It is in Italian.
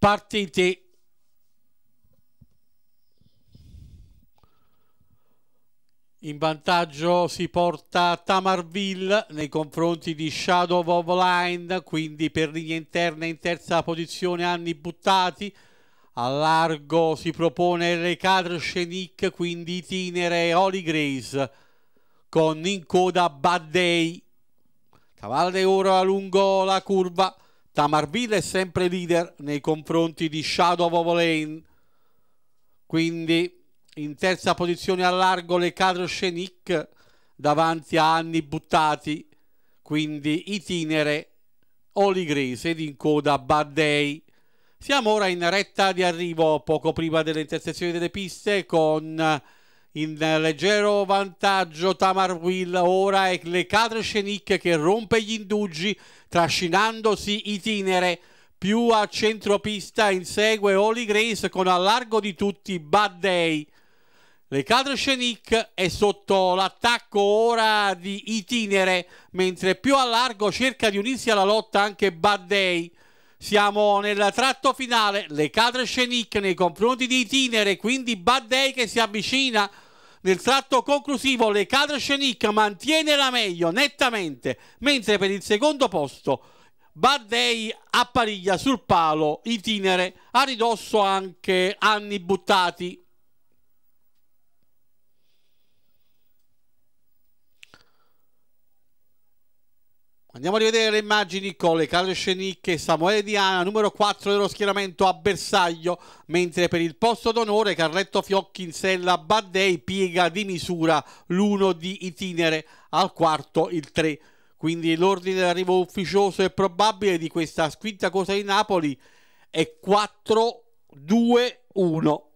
partiti in vantaggio si porta Tamarville nei confronti di Shadow of Line, quindi per linea interna in terza posizione Anni Buttati. A largo si propone Recadre Scenic, quindi Itinere Holy Grace con in coda Bad Day. Cavallo oro lungo la curva. Tamarville è sempre leader nei confronti di Shadow of Lane quindi in terza posizione a largo le Cadro Shenik davanti a Anni Buttati quindi Itinere Oligrese ed in coda Bad Day siamo ora in retta di arrivo poco prima delle intersezioni delle piste con in leggero vantaggio Tamar Will ora è le cadre Scenic che rompe gli indugi trascinandosi Itinere più a centropista insegue Holy Grace con allargo di tutti Bad Day le cadre Scenic è sotto l'attacco ora di Itinere mentre più a largo cerca di unirsi alla lotta anche Bad Day siamo nel tratto finale, le cadre Scenic nei confronti di Itinere, quindi Bad Day che si avvicina nel tratto conclusivo, le cadre Scenic mantiene la meglio nettamente, mentre per il secondo posto Bad Day appariglia sul palo Itinere, a ridosso anche anni buttati. Andiamo a rivedere le immagini con le case sceniche Samuele Diana, numero 4 dello schieramento a bersaglio, mentre per il posto d'onore Carletto Fiocchi in sella Baddei piega di misura l'1 di Itinere, al quarto il 3. Quindi l'ordine d'arrivo ufficioso e probabile di questa squinta cosa di Napoli è 4-2-1.